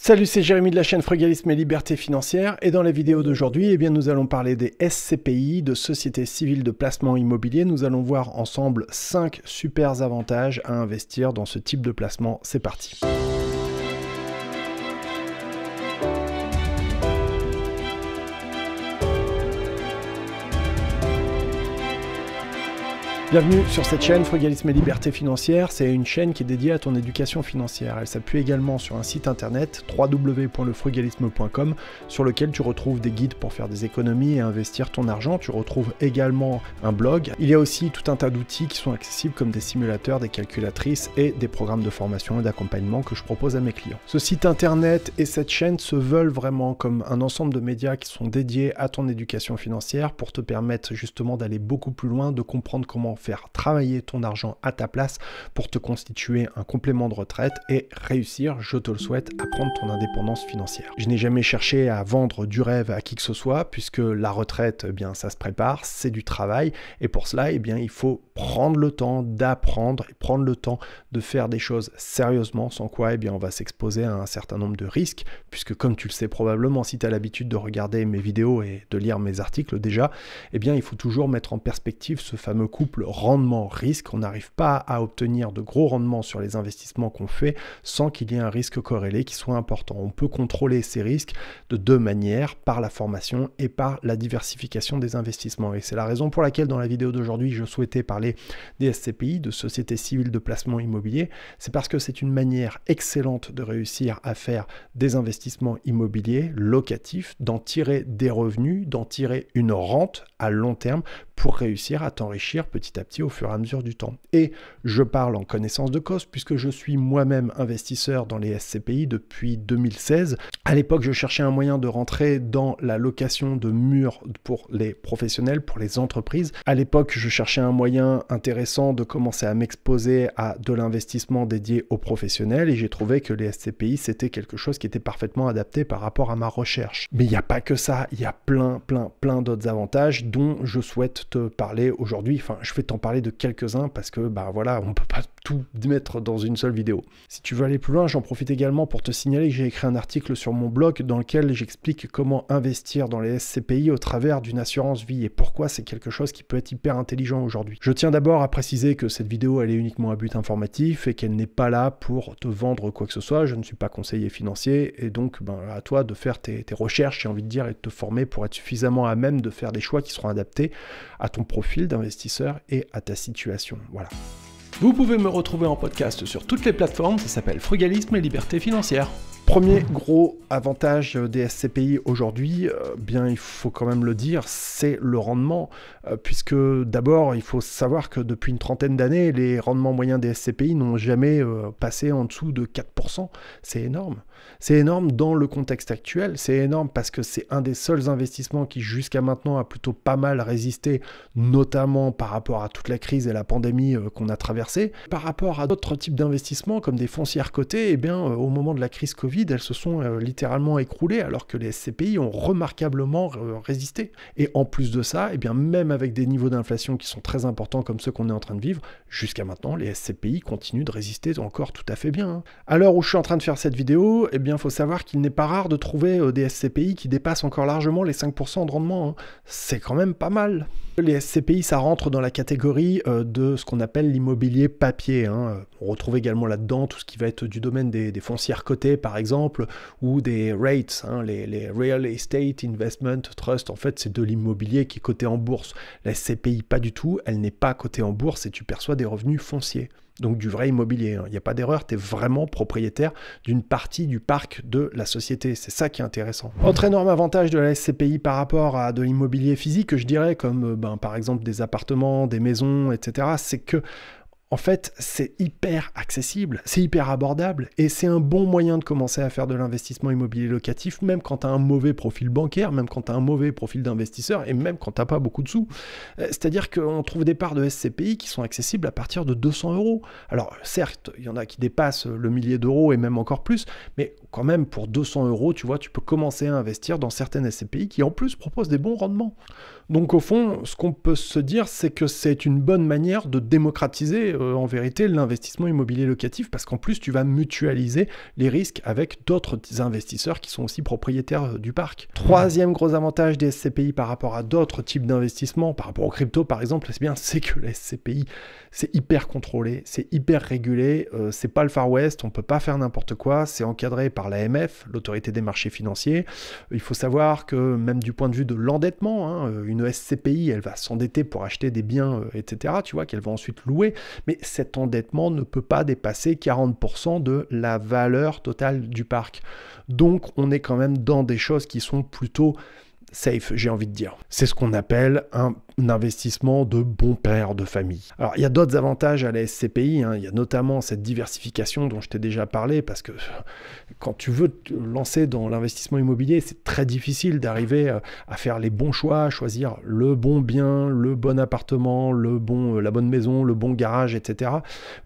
Salut, c'est Jérémy de la chaîne Frugalisme et Liberté Financière et dans la vidéo d'aujourd'hui, eh bien, nous allons parler des SCPI, de Sociétés Civiles de Placement Immobilier. Nous allons voir ensemble 5 super avantages à investir dans ce type de placement. C'est parti. Bienvenue sur cette chaîne Frugalisme et Liberté Financière. C'est une chaîne qui est dédiée à ton éducation financière. Elle s'appuie également sur un site internet www.lefrugalisme.com sur lequel tu retrouves des guides pour faire des économies et investir ton argent. Tu retrouves également un blog. Il y a aussi tout un tas d'outils qui sont accessibles comme des simulateurs, des calculatrices et des programmes de formation et d'accompagnement que je propose à mes clients. Ce site internet et cette chaîne se veulent vraiment comme un ensemble de médias qui sont dédiés à ton éducation financière pour te permettre justement d'aller beaucoup plus loin, de comprendre comment faire travailler ton argent à ta place pour te constituer un complément de retraite et réussir, je te le souhaite, à prendre ton indépendance financière. Je n'ai jamais cherché à vendre du rêve à qui que ce soit puisque la retraite, eh bien, ça se prépare, c'est du travail et pour cela, eh bien, il faut prendre le temps d'apprendre et prendre le temps de faire des choses sérieusement sans quoi, eh bien, on va s'exposer à un certain nombre de risques puisque comme tu le sais probablement si tu as l'habitude de regarder mes vidéos et de lire mes articles déjà, eh bien, il faut toujours mettre en perspective ce fameux couple rendement risque. On n'arrive pas à obtenir de gros rendements sur les investissements qu'on fait sans qu'il y ait un risque corrélé qui soit important. On peut contrôler ces risques de deux manières, par la formation et par la diversification des investissements. Et c'est la raison pour laquelle dans la vidéo d'aujourd'hui, je souhaitais parler des SCPI, de sociétés civiles de Placement Immobilier. C'est parce que c'est une manière excellente de réussir à faire des investissements immobiliers locatifs, d'en tirer des revenus, d'en tirer une rente à long terme pour réussir à t'enrichir petit à petit au fur et à mesure du temps. Et je parle en connaissance de cause puisque je suis moi-même investisseur dans les SCPI depuis 2016. À l'époque, je cherchais un moyen de rentrer dans la location de murs pour les professionnels, pour les entreprises. À l'époque, je cherchais un moyen intéressant de commencer à m'exposer à de l'investissement dédié aux professionnels et j'ai trouvé que les SCPI, c'était quelque chose qui était parfaitement adapté par rapport à ma recherche. Mais il n'y a pas que ça, il y a plein, plein, plein d'autres avantages dont je souhaite parler aujourd'hui, enfin je vais t'en parler de quelques-uns parce que ben voilà, on peut pas tout mettre dans une seule vidéo. Si tu veux aller plus loin, j'en profite également pour te signaler que j'ai écrit un article sur mon blog dans lequel j'explique comment investir dans les SCPI au travers d'une assurance vie et pourquoi c'est quelque chose qui peut être hyper intelligent aujourd'hui. Je tiens d'abord à préciser que cette vidéo elle est uniquement à but informatif et qu'elle n'est pas là pour te vendre quoi que ce soit, je ne suis pas conseiller financier et donc ben, à toi de faire tes, tes recherches, j'ai envie de dire, et de te former pour être suffisamment à même de faire des choix qui seront adaptés à ton profil d'investisseur et à ta situation. Voilà. Vous pouvez me retrouver en podcast sur toutes les plateformes, ça s'appelle Frugalisme et Liberté Financière. Premier gros avantage des SCPI aujourd'hui, euh, bien il faut quand même le dire, c'est le rendement, euh, puisque d'abord il faut savoir que depuis une trentaine d'années, les rendements moyens des SCPI n'ont jamais euh, passé en dessous de 4%. C'est énorme. C'est énorme dans le contexte actuel, c'est énorme parce que c'est un des seuls investissements qui jusqu'à maintenant a plutôt pas mal résisté, notamment par rapport à toute la crise et la pandémie qu'on a traversée. Par rapport à d'autres types d'investissements comme des foncières cotées, eh bien au moment de la crise Covid, elles se sont euh, littéralement écroulées alors que les SCPI ont remarquablement euh, résisté. Et en plus de ça, et eh bien, même avec des niveaux d'inflation qui sont très importants comme ceux qu'on est en train de vivre, jusqu'à maintenant, les SCPI continuent de résister encore tout à fait bien. Hein. À l'heure où je suis en train de faire cette vidéo, il eh bien, faut savoir qu'il n'est pas rare de trouver euh, des SCPI qui dépassent encore largement les 5% de rendement. Hein. C'est quand même pas mal. Les SCPI, ça rentre dans la catégorie de ce qu'on appelle l'immobilier papier. Hein. On retrouve également là-dedans tout ce qui va être du domaine des, des foncières cotées, par exemple exemple, ou des rates, hein, les, Real Estate Investment Trust, en fait, c'est de l'immobilier qui est coté en bourse. La SCPI pas du tout, elle n'est pas cotée en bourse et tu perçois des revenus fonciers. Donc du vrai immobilier, hein. il n'y a pas d'erreur, tu es vraiment propriétaire d'une partie du parc de la société, c'est ça qui est intéressant. Autre énorme avantage de la SCPI par rapport à de l'immobilier physique, je dirais, comme euh, ben, par exemple des appartements, des maisons, etc., c'est que en fait, c'est hyper accessible, c'est hyper abordable et c'est un bon moyen de commencer à faire de l'investissement immobilier locatif, même quand tu as un mauvais profil bancaire, même quand tu as un mauvais profil d'investisseur et même quand tu pas beaucoup de sous. Euh, c'est-à-dire qu'on trouve des parts de SCPI qui sont accessibles à partir de 200 euros. Alors, certes, il y en a qui dépassent le millier d'euros et même encore plus, mais quand même, pour 200 euros, tu vois, tu peux commencer à investir dans certaines SCPI qui en plus proposent des bons rendements. Donc, au fond, ce qu'on peut se dire, c'est que c'est une bonne manière de démocratiser euh, euh, en vérité l'investissement immobilier locatif parce qu'en plus tu vas mutualiser les risques avec d'autres investisseurs qui sont aussi propriétaires euh, du parc. Mmh. Troisième gros avantage des SCPI par rapport à d'autres types d'investissements, par rapport aux crypto par exemple, c'est bien c'est que les SCPI c'est hyper contrôlé, c'est hyper régulé, euh, c'est pas le Far West, on peut pas faire n'importe quoi, c'est encadré par l'AMF, l'autorité des marchés financiers. Il faut savoir que même du point de vue de l'endettement, hein, une SCPI elle va s'endetter pour acheter des biens, etc. Tu vois qu'elle va ensuite louer, mais cet endettement ne peut pas dépasser 40% de la valeur totale du parc. Donc on est quand même dans des choses qui sont plutôt safe, j'ai envie de dire. C'est ce qu'on appelle un investissement de bon père de famille. Alors il y a d'autres avantages à la SCPI, hein. il y a notamment cette diversification dont je t'ai déjà parlé, parce que quand tu veux te lancer dans l'investissement immobilier, c'est très difficile d'arriver euh, à faire les bons choix, choisir le bon bien, le bon appartement, le bon, euh, la bonne maison, le bon garage, etc.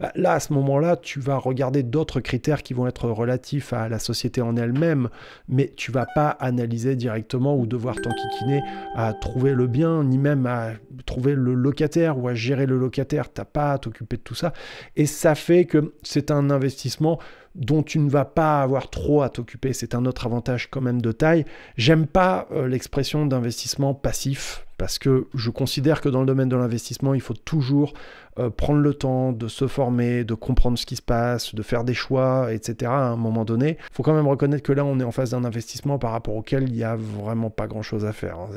Bah, là, à ce moment-là, tu vas regarder d'autres critères qui vont être relatifs à la société en elle-même, mais tu vas pas analyser directement ou devoir t'enquiquiner à trouver le bien, ni même à trouver le locataire ou à gérer le locataire, t'as pas à t'occuper de tout ça. Et ça fait que c'est un investissement dont tu ne vas pas avoir trop à t'occuper. C'est un autre avantage quand même de taille. J'aime pas euh, l'expression d'investissement passif parce que je considère que dans le domaine de l'investissement, il faut toujours euh, prendre le temps de se former, de comprendre ce qui se passe, de faire des choix, etc. à un moment donné. Il faut quand même reconnaître que là, on est en face d'un investissement par rapport auquel il n'y a vraiment pas grand-chose à faire, hein,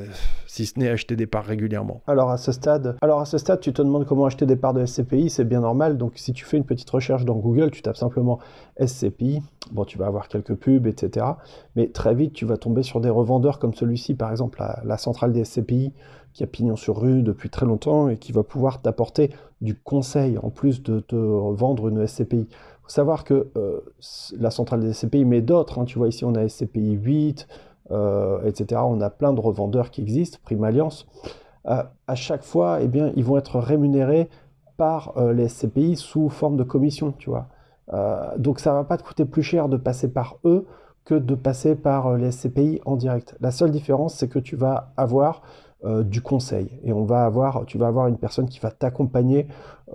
si ce n'est acheter des parts régulièrement. Alors à ce stade, alors à ce stade, tu te demandes comment acheter des parts de SCPI, c'est bien normal. Donc si tu fais une petite recherche dans Google, tu tapes simplement SCPI. Bon, tu vas avoir quelques pubs, etc. Mais très vite, tu vas tomber sur des revendeurs comme celui-ci, par exemple la centrale des SCPI qui a pignon sur rue depuis très longtemps et qui va pouvoir t'apporter du conseil en plus de te vendre une SCPI. Il faut savoir que euh, la centrale des SCPI, mais d'autres, hein, tu vois ici on a SCPI 8, etc. On a plein de revendeurs qui existent, Prime Alliance. Euh, à chaque fois, eh bien, ils vont être rémunérés par euh, les SCPI sous forme de commission, tu vois. donc ça va pas te coûter plus cher de passer par eux que de passer par les SCPI en direct. La seule différence, c'est que tu vas avoir euh, du conseil. Et on va avoir, tu vas avoir une personne qui va t'accompagner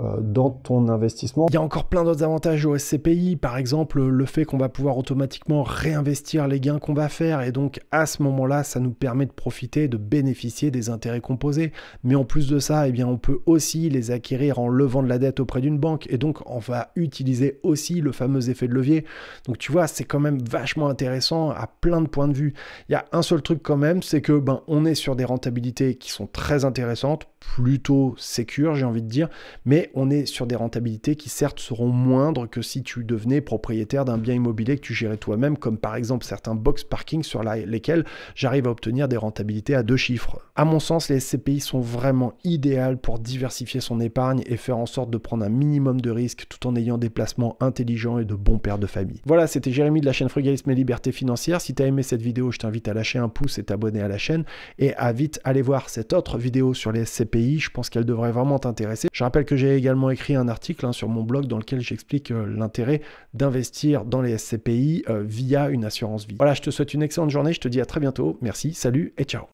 euh, dans ton investissement. Il y a encore plein d'autres avantages au SCPI, par exemple le fait qu'on va pouvoir automatiquement réinvestir les gains qu'on va faire, et donc à ce moment-là, ça nous permet de profiter, de bénéficier des intérêts composés. Mais en plus de ça, eh bien, on peut aussi les acquérir en levant de la dette auprès d'une banque, et donc on va utiliser aussi le fameux effet de levier. Donc tu vois, c'est quand même vachement intéressant à plein de points de vue. Il y a un seul truc quand même, c'est que ben, on est sur des rentabilités qui sont très intéressantes plutôt sécure, j'ai envie de dire, mais on est sur des rentabilités qui certes seront moindres que si tu devenais propriétaire d'un bien immobilier que tu gérais toi-même, comme par exemple certains box parking sur lesquels j'arrive à obtenir des rentabilités à deux chiffres. À mon sens, les SCPI sont vraiment idéales pour diversifier son épargne et faire en sorte de prendre un minimum de risques tout en ayant des placements intelligents et de bons pères de famille. Voilà, c'était Jérémy de la chaîne Frugalisme et Liberté Financière. Si tu as aimé cette vidéo, je t'invite à lâcher un pouce et t'abonner à la chaîne et à vite aller voir cette autre vidéo sur les SCPI je pense qu'elle devrait vraiment t'intéresser. Je rappelle que j'ai également écrit un article hein, sur mon blog dans lequel j'explique euh, l'intérêt d'investir dans les SCPI euh, via une assurance vie. Voilà, je te souhaite une excellente journée, je te dis à très bientôt, merci, salut et ciao.